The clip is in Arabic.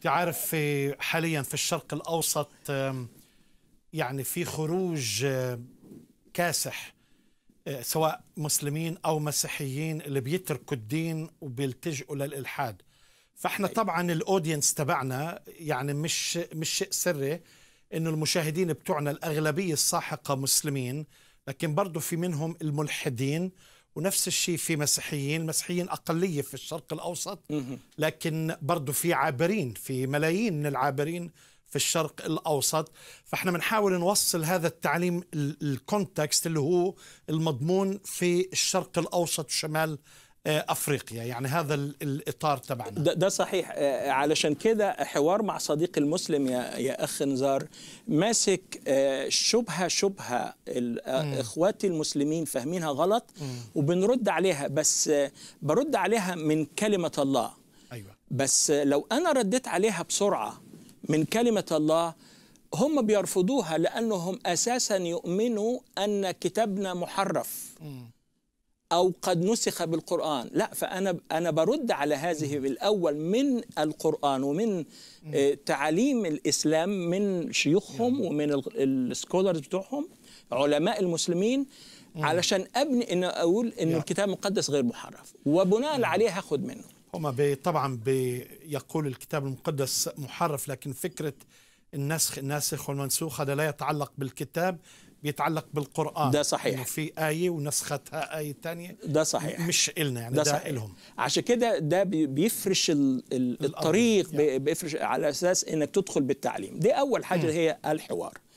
تعرف في حاليا في الشرق الأوسط يعني في خروج كاسح آه، سواء مسلمين أو مسيحيين اللي بيتركوا الدين وبيلتجئوا للإلحاد فاحنا طيب. طبعا الاودينس تبعنا يعني مش مش شيء سري انه المشاهدين بتوعنا الاغلبيه الساحقه مسلمين لكن برضه في منهم الملحدين ونفس الشيء في مسيحيين مسيحيين أقلية في الشرق الأوسط لكن برضو في عابرين في ملايين من العابرين في الشرق الأوسط فإحنا بنحاول نوصل هذا التعليم الكونتكست اللي هو المضمون في الشرق الأوسط وشمال آه، افريقيا يعني هذا الاطار تبعنا ده, ده صحيح آه، علشان كده حوار مع صديق المسلم يا يا اخ نزار ماسك آه، شبهه شبهه اخواتي المسلمين فاهمينها غلط وبنرد عليها بس برد عليها من كلمه الله ايوه بس لو انا رديت عليها بسرعه من كلمه الله هم بيرفضوها لانهم اساسا يؤمنوا ان كتابنا محرف أو قد نسخ بالقرآن لا فأنا أنا برد على هذه الأول من القرآن ومن آه، تعاليم الإسلام من شيوخهم ومن السكولرز بتوعهم علماء المسلمين علشان أبني إن أقول إن الكتاب المقدس غير محرف وبناء عليه هاخد منه هما طبعا بيقول الكتاب المقدس محرف لكن فكرة النسخ الناسخ والمنسوخ هذا لا يتعلق بالكتاب بيتعلق بالقرآن ده صحيح إنه في آية ونسختها آية تانية ده صحيح مش إلنا يعني ده, ده إلهم عشان كده ده بيفرش الـ الـ الطريق يعني. بيفرش على أساس إنك تدخل بالتعليم دي أول حاجة م. هي الحوار